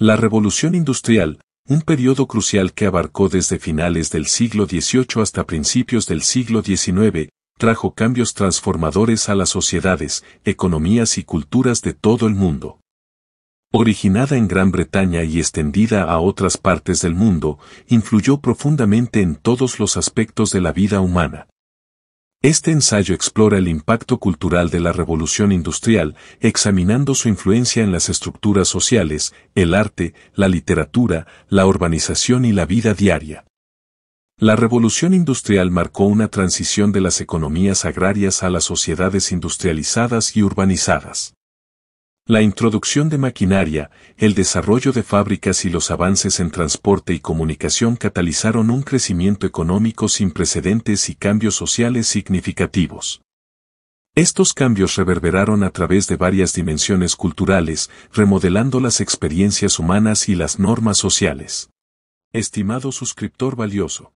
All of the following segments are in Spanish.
La Revolución Industrial, un periodo crucial que abarcó desde finales del siglo XVIII hasta principios del siglo XIX, trajo cambios transformadores a las sociedades, economías y culturas de todo el mundo. Originada en Gran Bretaña y extendida a otras partes del mundo, influyó profundamente en todos los aspectos de la vida humana. Este ensayo explora el impacto cultural de la revolución industrial, examinando su influencia en las estructuras sociales, el arte, la literatura, la urbanización y la vida diaria. La revolución industrial marcó una transición de las economías agrarias a las sociedades industrializadas y urbanizadas. La introducción de maquinaria, el desarrollo de fábricas y los avances en transporte y comunicación catalizaron un crecimiento económico sin precedentes y cambios sociales significativos. Estos cambios reverberaron a través de varias dimensiones culturales, remodelando las experiencias humanas y las normas sociales. Estimado suscriptor valioso,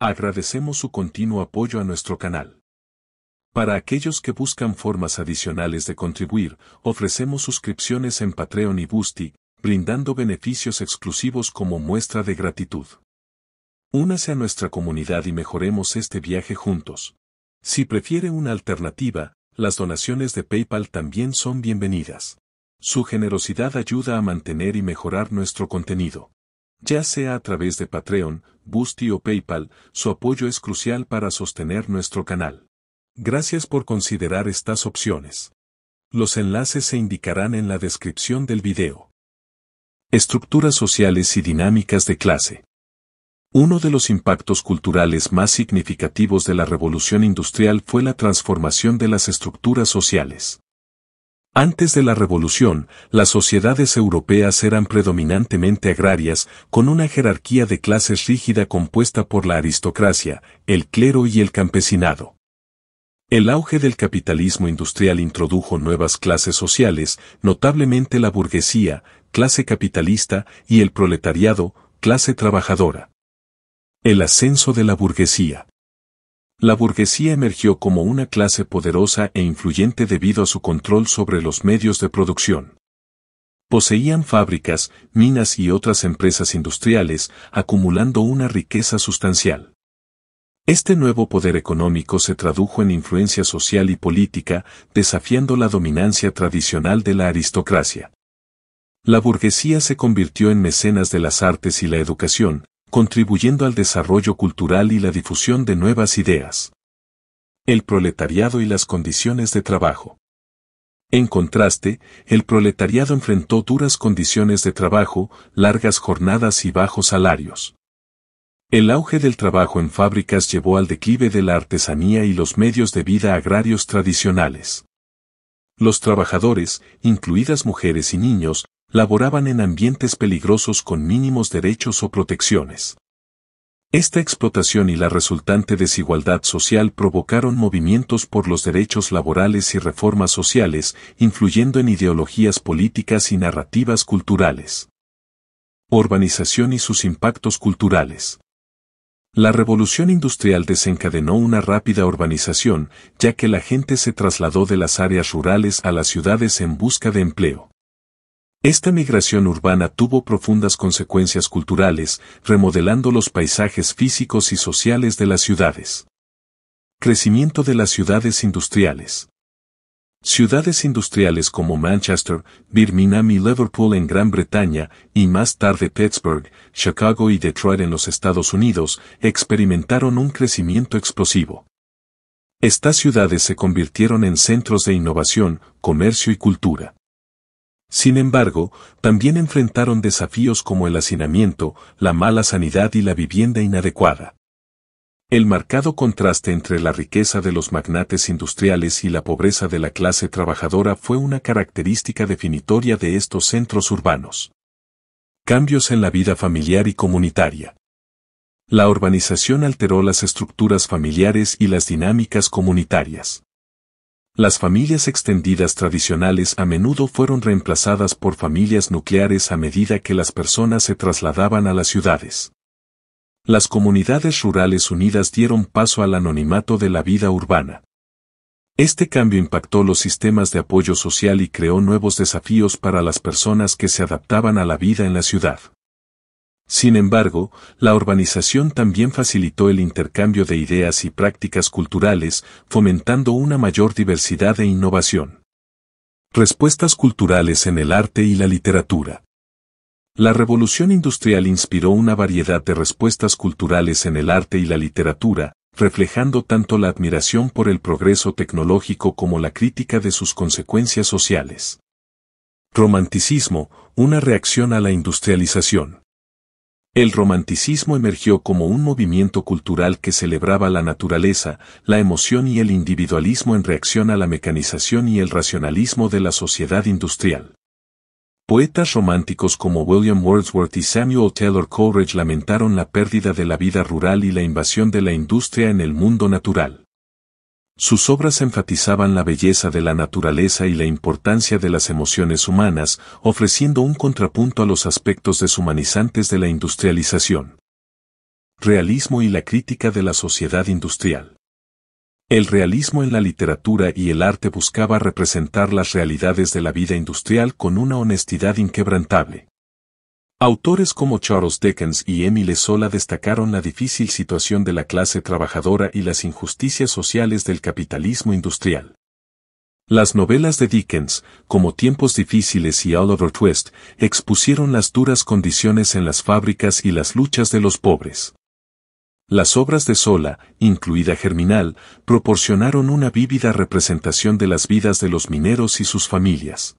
agradecemos su continuo apoyo a nuestro canal. Para aquellos que buscan formas adicionales de contribuir, ofrecemos suscripciones en Patreon y Boosty, brindando beneficios exclusivos como muestra de gratitud. Únase a nuestra comunidad y mejoremos este viaje juntos. Si prefiere una alternativa, las donaciones de PayPal también son bienvenidas. Su generosidad ayuda a mantener y mejorar nuestro contenido. Ya sea a través de Patreon, Boosty o PayPal, su apoyo es crucial para sostener nuestro canal. Gracias por considerar estas opciones. Los enlaces se indicarán en la descripción del video. Estructuras sociales y dinámicas de clase. Uno de los impactos culturales más significativos de la revolución industrial fue la transformación de las estructuras sociales. Antes de la revolución, las sociedades europeas eran predominantemente agrarias, con una jerarquía de clases rígida compuesta por la aristocracia, el clero y el campesinado. El auge del capitalismo industrial introdujo nuevas clases sociales, notablemente la burguesía, clase capitalista, y el proletariado, clase trabajadora. El ascenso de la burguesía. La burguesía emergió como una clase poderosa e influyente debido a su control sobre los medios de producción. Poseían fábricas, minas y otras empresas industriales, acumulando una riqueza sustancial. Este nuevo poder económico se tradujo en influencia social y política, desafiando la dominancia tradicional de la aristocracia. La burguesía se convirtió en mecenas de las artes y la educación, contribuyendo al desarrollo cultural y la difusión de nuevas ideas. El proletariado y las condiciones de trabajo. En contraste, el proletariado enfrentó duras condiciones de trabajo, largas jornadas y bajos salarios. El auge del trabajo en fábricas llevó al declive de la artesanía y los medios de vida agrarios tradicionales. Los trabajadores, incluidas mujeres y niños, laboraban en ambientes peligrosos con mínimos derechos o protecciones. Esta explotación y la resultante desigualdad social provocaron movimientos por los derechos laborales y reformas sociales, influyendo en ideologías políticas y narrativas culturales. Urbanización y sus impactos culturales. La revolución industrial desencadenó una rápida urbanización, ya que la gente se trasladó de las áreas rurales a las ciudades en busca de empleo. Esta migración urbana tuvo profundas consecuencias culturales, remodelando los paisajes físicos y sociales de las ciudades. Crecimiento de las ciudades industriales. Ciudades industriales como Manchester, Birmingham y Liverpool en Gran Bretaña, y más tarde Pittsburgh, Chicago y Detroit en los Estados Unidos, experimentaron un crecimiento explosivo. Estas ciudades se convirtieron en centros de innovación, comercio y cultura. Sin embargo, también enfrentaron desafíos como el hacinamiento, la mala sanidad y la vivienda inadecuada. El marcado contraste entre la riqueza de los magnates industriales y la pobreza de la clase trabajadora fue una característica definitoria de estos centros urbanos. Cambios en la vida familiar y comunitaria. La urbanización alteró las estructuras familiares y las dinámicas comunitarias. Las familias extendidas tradicionales a menudo fueron reemplazadas por familias nucleares a medida que las personas se trasladaban a las ciudades. Las comunidades rurales unidas dieron paso al anonimato de la vida urbana. Este cambio impactó los sistemas de apoyo social y creó nuevos desafíos para las personas que se adaptaban a la vida en la ciudad. Sin embargo, la urbanización también facilitó el intercambio de ideas y prácticas culturales, fomentando una mayor diversidad e innovación. Respuestas culturales en el arte y la literatura. La revolución industrial inspiró una variedad de respuestas culturales en el arte y la literatura, reflejando tanto la admiración por el progreso tecnológico como la crítica de sus consecuencias sociales. Romanticismo, una reacción a la industrialización. El romanticismo emergió como un movimiento cultural que celebraba la naturaleza, la emoción y el individualismo en reacción a la mecanización y el racionalismo de la sociedad industrial. Poetas románticos como William Wordsworth y Samuel Taylor Coleridge lamentaron la pérdida de la vida rural y la invasión de la industria en el mundo natural. Sus obras enfatizaban la belleza de la naturaleza y la importancia de las emociones humanas, ofreciendo un contrapunto a los aspectos deshumanizantes de la industrialización. Realismo y la crítica de la sociedad industrial. El realismo en la literatura y el arte buscaba representar las realidades de la vida industrial con una honestidad inquebrantable. Autores como Charles Dickens y Emile Sola destacaron la difícil situación de la clase trabajadora y las injusticias sociales del capitalismo industrial. Las novelas de Dickens, como Tiempos Difíciles y Oliver Twist, expusieron las duras condiciones en las fábricas y las luchas de los pobres. Las obras de Sola, incluida Germinal, proporcionaron una vívida representación de las vidas de los mineros y sus familias.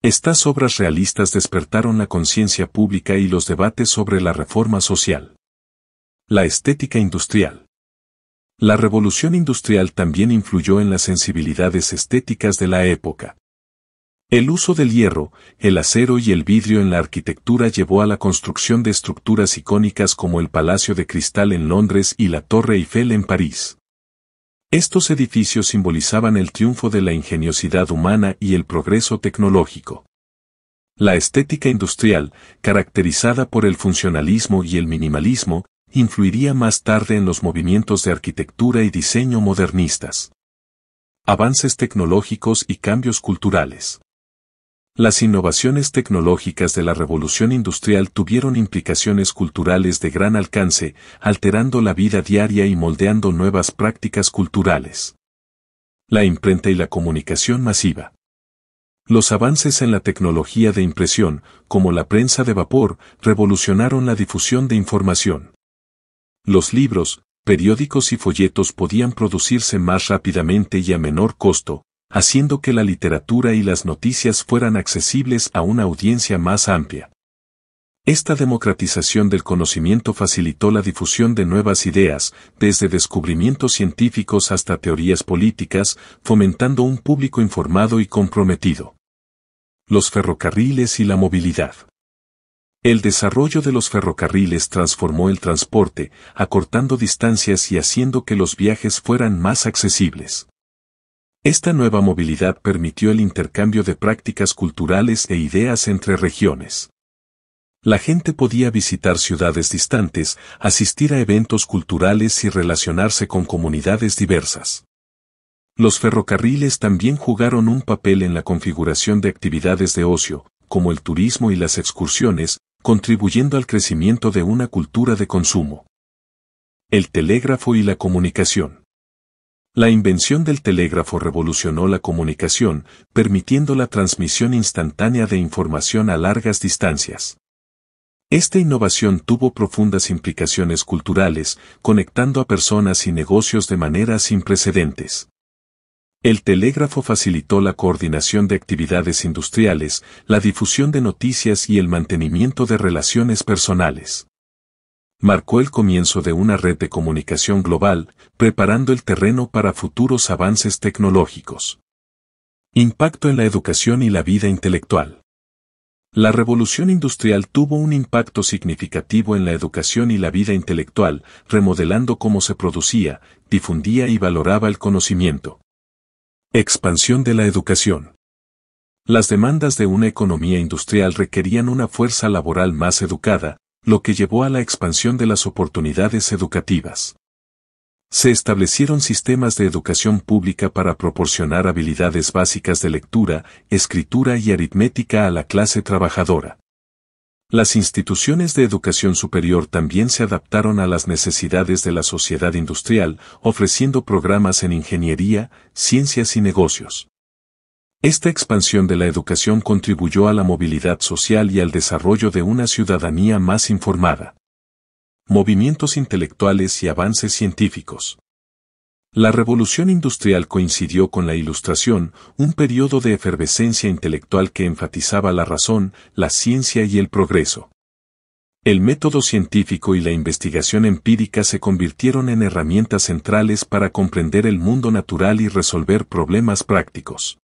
Estas obras realistas despertaron la conciencia pública y los debates sobre la reforma social. La estética industrial. La revolución industrial también influyó en las sensibilidades estéticas de la época. El uso del hierro, el acero y el vidrio en la arquitectura llevó a la construcción de estructuras icónicas como el Palacio de Cristal en Londres y la Torre Eiffel en París. Estos edificios simbolizaban el triunfo de la ingeniosidad humana y el progreso tecnológico. La estética industrial, caracterizada por el funcionalismo y el minimalismo, influiría más tarde en los movimientos de arquitectura y diseño modernistas. Avances tecnológicos y cambios culturales. Las innovaciones tecnológicas de la revolución industrial tuvieron implicaciones culturales de gran alcance, alterando la vida diaria y moldeando nuevas prácticas culturales. La imprenta y la comunicación masiva. Los avances en la tecnología de impresión, como la prensa de vapor, revolucionaron la difusión de información. Los libros, periódicos y folletos podían producirse más rápidamente y a menor costo, haciendo que la literatura y las noticias fueran accesibles a una audiencia más amplia. Esta democratización del conocimiento facilitó la difusión de nuevas ideas, desde descubrimientos científicos hasta teorías políticas, fomentando un público informado y comprometido. Los ferrocarriles y la movilidad. El desarrollo de los ferrocarriles transformó el transporte, acortando distancias y haciendo que los viajes fueran más accesibles. Esta nueva movilidad permitió el intercambio de prácticas culturales e ideas entre regiones. La gente podía visitar ciudades distantes, asistir a eventos culturales y relacionarse con comunidades diversas. Los ferrocarriles también jugaron un papel en la configuración de actividades de ocio, como el turismo y las excursiones, contribuyendo al crecimiento de una cultura de consumo. El telégrafo y la comunicación. La invención del telégrafo revolucionó la comunicación, permitiendo la transmisión instantánea de información a largas distancias. Esta innovación tuvo profundas implicaciones culturales, conectando a personas y negocios de manera sin precedentes. El telégrafo facilitó la coordinación de actividades industriales, la difusión de noticias y el mantenimiento de relaciones personales marcó el comienzo de una red de comunicación global, preparando el terreno para futuros avances tecnológicos. Impacto en la educación y la vida intelectual. La revolución industrial tuvo un impacto significativo en la educación y la vida intelectual, remodelando cómo se producía, difundía y valoraba el conocimiento. Expansión de la educación. Las demandas de una economía industrial requerían una fuerza laboral más educada, lo que llevó a la expansión de las oportunidades educativas. Se establecieron sistemas de educación pública para proporcionar habilidades básicas de lectura, escritura y aritmética a la clase trabajadora. Las instituciones de educación superior también se adaptaron a las necesidades de la sociedad industrial, ofreciendo programas en ingeniería, ciencias y negocios. Esta expansión de la educación contribuyó a la movilidad social y al desarrollo de una ciudadanía más informada. Movimientos intelectuales y avances científicos. La revolución industrial coincidió con la Ilustración, un periodo de efervescencia intelectual que enfatizaba la razón, la ciencia y el progreso. El método científico y la investigación empírica se convirtieron en herramientas centrales para comprender el mundo natural y resolver problemas prácticos.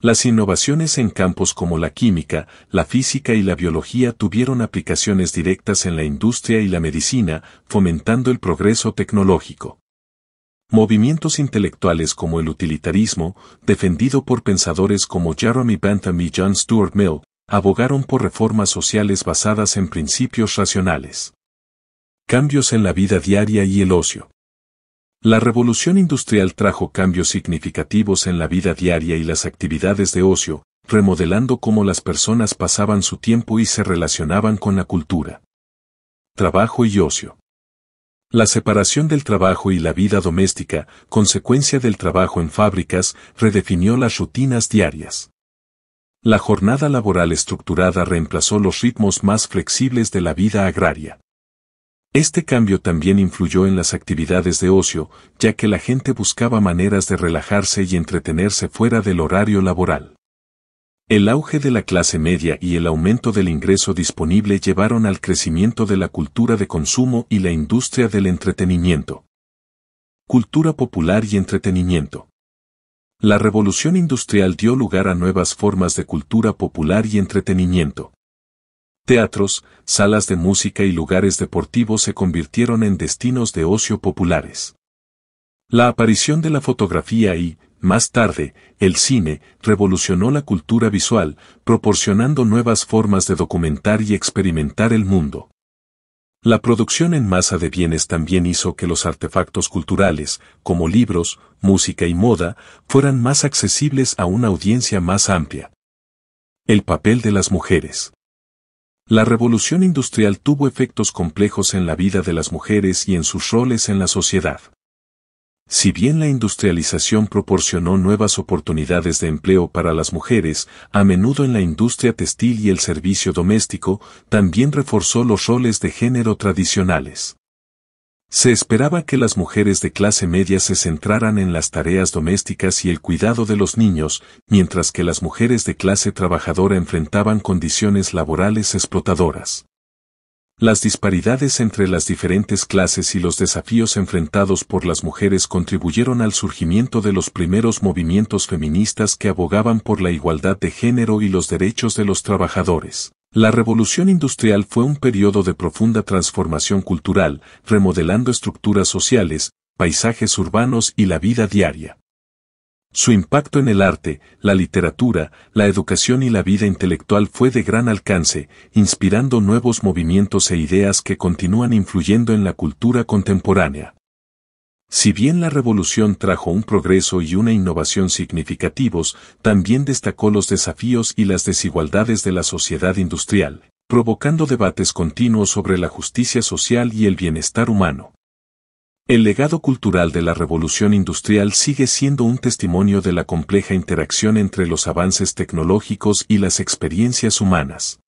Las innovaciones en campos como la química, la física y la biología tuvieron aplicaciones directas en la industria y la medicina, fomentando el progreso tecnológico. Movimientos intelectuales como el utilitarismo, defendido por pensadores como Jeremy Bentham y John Stuart Mill, abogaron por reformas sociales basadas en principios racionales. Cambios en la vida diaria y el ocio. La revolución industrial trajo cambios significativos en la vida diaria y las actividades de ocio, remodelando cómo las personas pasaban su tiempo y se relacionaban con la cultura. Trabajo y ocio. La separación del trabajo y la vida doméstica, consecuencia del trabajo en fábricas, redefinió las rutinas diarias. La jornada laboral estructurada reemplazó los ritmos más flexibles de la vida agraria. Este cambio también influyó en las actividades de ocio, ya que la gente buscaba maneras de relajarse y entretenerse fuera del horario laboral. El auge de la clase media y el aumento del ingreso disponible llevaron al crecimiento de la cultura de consumo y la industria del entretenimiento. Cultura popular y entretenimiento. La revolución industrial dio lugar a nuevas formas de cultura popular y entretenimiento. Teatros, salas de música y lugares deportivos se convirtieron en destinos de ocio populares. La aparición de la fotografía y, más tarde, el cine revolucionó la cultura visual, proporcionando nuevas formas de documentar y experimentar el mundo. La producción en masa de bienes también hizo que los artefactos culturales, como libros, música y moda, fueran más accesibles a una audiencia más amplia. El papel de las mujeres. La revolución industrial tuvo efectos complejos en la vida de las mujeres y en sus roles en la sociedad. Si bien la industrialización proporcionó nuevas oportunidades de empleo para las mujeres, a menudo en la industria textil y el servicio doméstico, también reforzó los roles de género tradicionales. Se esperaba que las mujeres de clase media se centraran en las tareas domésticas y el cuidado de los niños, mientras que las mujeres de clase trabajadora enfrentaban condiciones laborales explotadoras. Las disparidades entre las diferentes clases y los desafíos enfrentados por las mujeres contribuyeron al surgimiento de los primeros movimientos feministas que abogaban por la igualdad de género y los derechos de los trabajadores. La revolución industrial fue un periodo de profunda transformación cultural, remodelando estructuras sociales, paisajes urbanos y la vida diaria. Su impacto en el arte, la literatura, la educación y la vida intelectual fue de gran alcance, inspirando nuevos movimientos e ideas que continúan influyendo en la cultura contemporánea. Si bien la revolución trajo un progreso y una innovación significativos, también destacó los desafíos y las desigualdades de la sociedad industrial, provocando debates continuos sobre la justicia social y el bienestar humano. El legado cultural de la revolución industrial sigue siendo un testimonio de la compleja interacción entre los avances tecnológicos y las experiencias humanas.